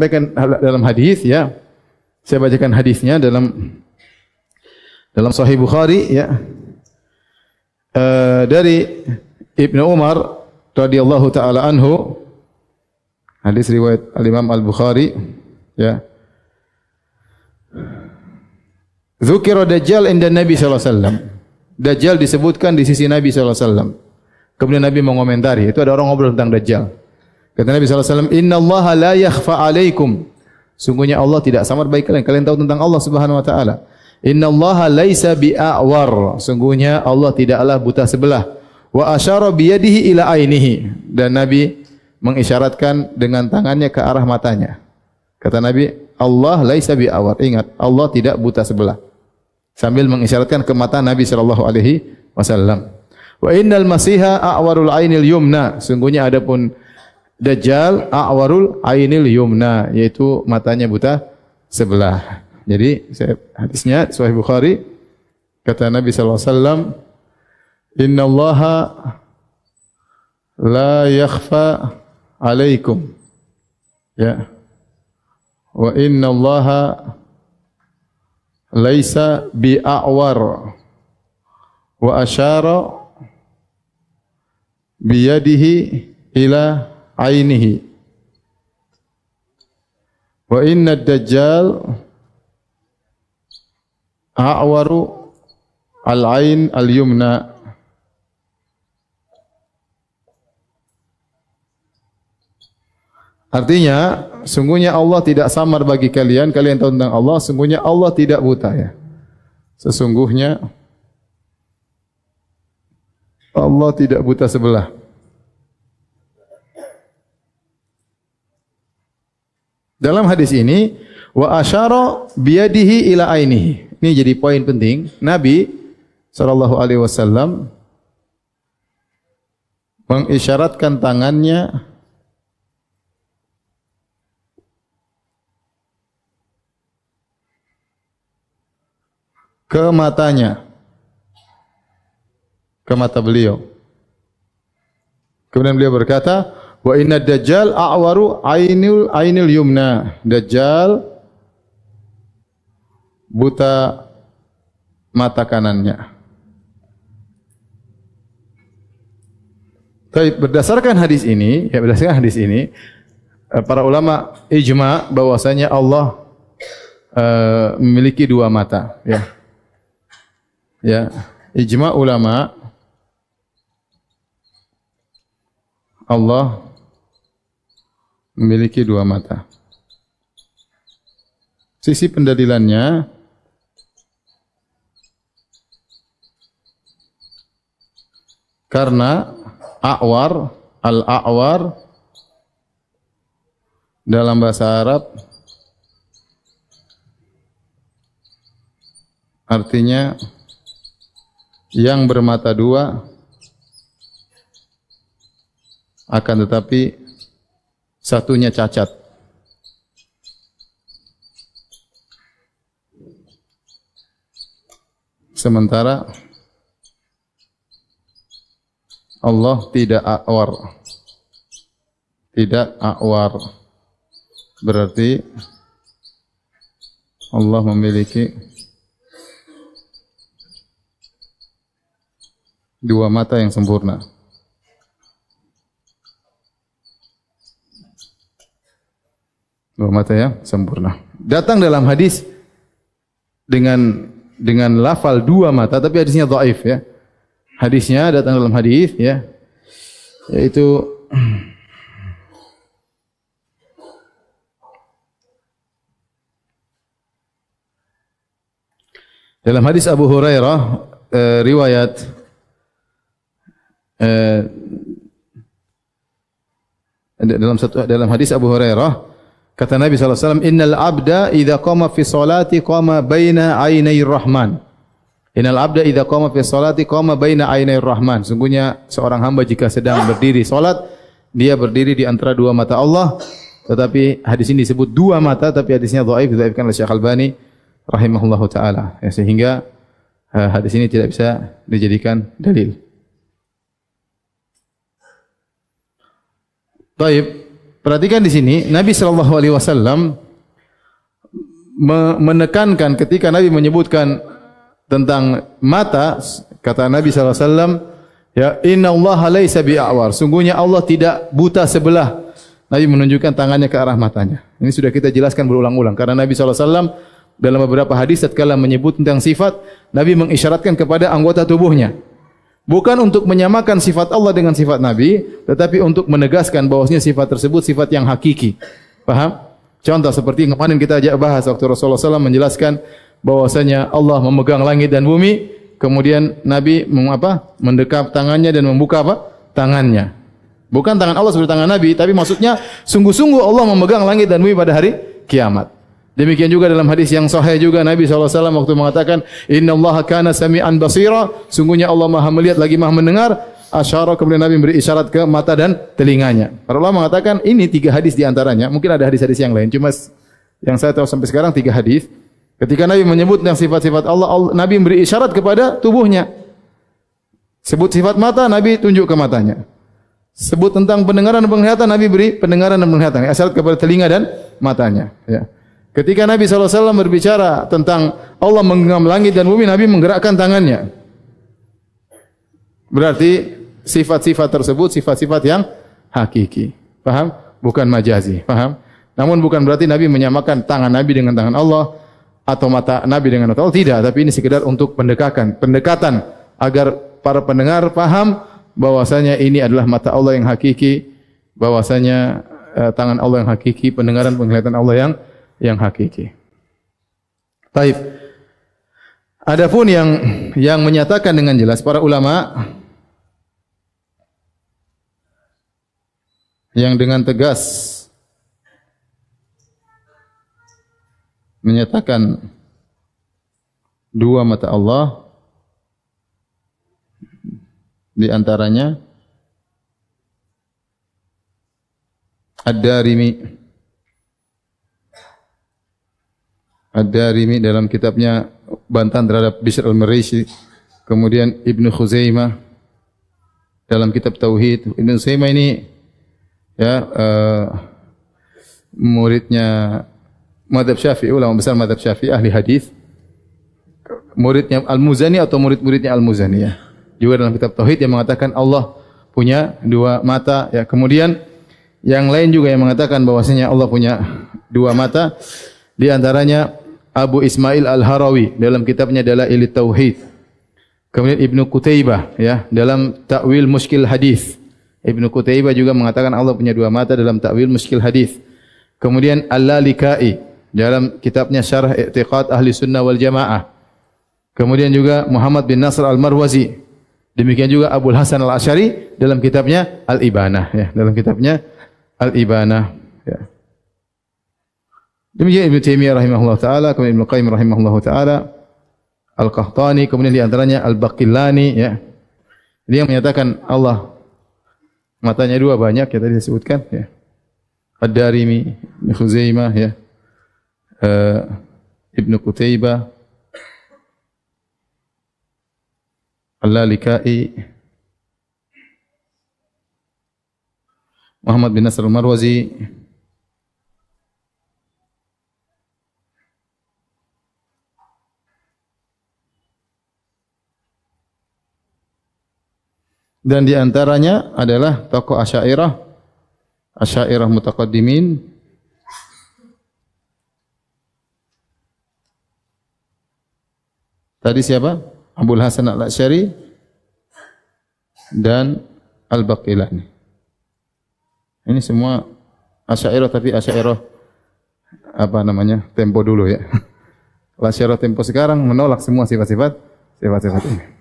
sampaikan dalam hadis ya. Saya bacakan hadisnya dalam dalam Sahih Bukhari ya. E, dari Ibnu Umar radhiyallahu taala anhu hadis riwayat Al Imam Al Bukhari ya. Zukira Dajjal inda Nabi SAW. Dajjal disebutkan di sisi Nabi SAW. Kemudian Nabi mengomentari. Itu ada orang ngobrol tentang Dajjal. Kata Nabi SAW, Inna Allah la yakhfa alaikum. Sungguhnya Allah tidak samar baik kalian. Kalian tahu tentang Allah Subhanahu Wa Taala. Inna Allah laisa bi'awar. Sungguhnya Allah tidaklah buta sebelah. Wa asyara biyadihi ila ainihi. Dan Nabi mengisyaratkan dengan tangannya ke arah matanya. Kata Nabi, Allah laisa bi'awar. Ingat, Allah tidak buta sebelah. Sambil mengisyaratkan ke mata Nabi saw, Wa innal masiha a'warul ainil yumna. Sungguhnya ada pun Dajjal a'warul ainil yumna yaitu matanya buta sebelah. Jadi saya, hadisnya Sahih Bukhari kata Nabi sallallahu alaihi wasallam innallaha la yakhfa alaikum ya wa innallaha laisa bi a'war wa ashara bi yadihi ila ainihi wa inna dajjal a'waru al-ain al-yumna Artinya, sungguhnya Allah tidak samar bagi kalian. Kalian tahu tentang Allah, sungguhnya Allah tidak buta. Ya. Sesungguhnya, Allah tidak buta sebelah. Dalam hadis ini wa asyara biyadihi ila ainihi. Ini jadi poin penting. Nabi sallallahu alaihi wasallam mengisyaratkan tangannya ke matanya ke mata beliau kemudian beliau berkata Wa inna dajjal a'waru ainul ainul yumna. Dajjal buta mata kanannya. Tapi berdasarkan hadis ini, ya berdasarkan hadis ini, eh, para ulama ijma bahwasanya Allah eh, memiliki dua mata, ya. Ya, ijma ulama Allah memiliki dua mata. Sisi pendadilannya karena awar al-awar dalam bahasa Arab artinya yang bermata dua akan tetapi satunya cacat. Sementara Allah tidak awar. Tidak awar. Berarti Allah memiliki dua mata yang sempurna. dua mata yang sempurna. Datang dalam hadis dengan dengan lafal dua mata, tapi hadisnya dhaif ya. Hadisnya datang dalam hadis ya. Yaitu Dalam hadis Abu Hurairah e, riwayat e, dalam satu dalam hadis Abu Hurairah Kata Nabi SAW, Innal abda idha qama fi salati qama baina aynair rahman. Innal abda idha qama fi salati qama baina aynair rahman. Sungguhnya seorang hamba jika sedang berdiri salat, dia berdiri di antara dua mata Allah. Tetapi hadis ini disebut dua mata, tapi hadisnya doaib doaibkan oleh Syekh Al-Bani rahimahullahu ta'ala. Ya, sehingga eh, hadis ini tidak bisa dijadikan dalil. Baik. Perhatikan di sini, Nabi sallallahu alaihi wasallam menekankan ketika Nabi menyebutkan tentang mata, kata Nabi sallallahu alaihi wasallam, ya innallaha laisa bi'awar. Sungguhnya Allah tidak buta sebelah. Nabi menunjukkan tangannya ke arah matanya. Ini sudah kita jelaskan berulang-ulang karena Nabi sallallahu alaihi wasallam dalam beberapa hadis tatkala menyebut tentang sifat, Nabi mengisyaratkan kepada anggota tubuhnya. Bukan untuk menyamakan sifat Allah dengan sifat Nabi, tetapi untuk menegaskan bahwasanya sifat tersebut sifat yang hakiki. Paham? Contoh seperti yang kemarin kita ajak bahas waktu Rasulullah SAW menjelaskan bahwasanya Allah memegang langit dan bumi, kemudian Nabi mengapa mendekap tangannya dan membuka apa? tangannya. Bukan tangan Allah seperti tangan Nabi, tapi maksudnya sungguh-sungguh Allah memegang langit dan bumi pada hari kiamat. Demikian juga dalam hadis yang sahih juga Nabi SAW waktu mengatakan Inna Allah kana sami'an basira Sungguhnya Allah maha melihat lagi maha mendengar Asyara kemudian Nabi beri isyarat ke mata dan telinganya Para ulama mengatakan ini tiga hadis diantaranya Mungkin ada hadis-hadis yang lain Cuma yang saya tahu sampai sekarang tiga hadis Ketika Nabi menyebut yang sifat-sifat Allah, Nabi beri isyarat kepada tubuhnya Sebut sifat mata Nabi tunjuk ke matanya Sebut tentang pendengaran dan penglihatan Nabi beri pendengaran dan penglihatan Isyarat kepada telinga dan matanya Ya Ketika Nabi SAW berbicara tentang Allah menggenggam langit dan bumi, Nabi menggerakkan tangannya. Berarti sifat-sifat tersebut sifat-sifat yang hakiki. Paham? Bukan majazi. Paham? Namun bukan berarti Nabi menyamakan tangan Nabi dengan tangan Allah atau mata Nabi dengan mata Allah. Tidak, tapi ini sekedar untuk pendekatan. Pendekatan agar para pendengar paham bahwasanya ini adalah mata Allah yang hakiki, bahwasanya eh, tangan Allah yang hakiki, pendengaran penglihatan Allah yang hakiki yang hakiki. Taib. ada pun yang yang menyatakan dengan jelas para ulama yang dengan tegas menyatakan dua mata Allah di antaranya Ad-Darimi Ada rimi dalam kitabnya Bantan terhadap Bishr al-Mirisi. Kemudian Ibn Khuzaimah dalam kitab Tauhid. Ibn Khuzaimah ini ya uh, muridnya Madhab Syafi'i, ulama besar Madhab Syafi'i, ahli hadis. Muridnya Al-Muzani atau murid-muridnya Al-Muzani ya. Juga dalam kitab Tauhid yang mengatakan Allah punya dua mata ya kemudian yang lain juga yang mengatakan bahwasanya Allah punya dua mata di antaranya Abu Ismail Al-Harawi dalam kitabnya adalah Ili Tauhid. Kemudian Ibn Qutaybah ya dalam Ta'wil Muskil Hadis. Ibn Qutaybah juga mengatakan Allah punya dua mata dalam Ta'wil Muskil Hadis. Kemudian Al-Lalikai dalam kitabnya Syarah I'tiqad Ahli Sunnah Wal Jamaah. Kemudian juga Muhammad bin Nasr Al-Marwazi. Demikian juga Abu Hasan Al-Asy'ari dalam kitabnya Al-Ibanah ya, dalam kitabnya Al-Ibanah ya. Demikian Ibn Taimiyah rahimahullah taala, kemudian Ibnu Qayyim rahimahullah taala, Al-Qahtani, kemudian di antaranya al Bakillani, ya. Dia yang menyatakan Allah matanya dua banyak ya tadi saya sebutkan ya. Ad-Darimi, Ibnu Khuzaimah ya. E, Ibnu Qutaibah Al-Lalikai Muhammad bin Nasr al-Marwazi dan di antaranya adalah tokoh Asy'ariyah Asy'ariyah mutaqaddimin Tadi siapa? Abdul Hasan Al-Asy'ari dan Al-Baqilani. Ini semua Asy'ariyah tapi Asy'ariyah apa namanya? tempo dulu ya. Asy'ariyah tempo sekarang menolak semua sifat-sifat sifat-sifat ini. -sifat.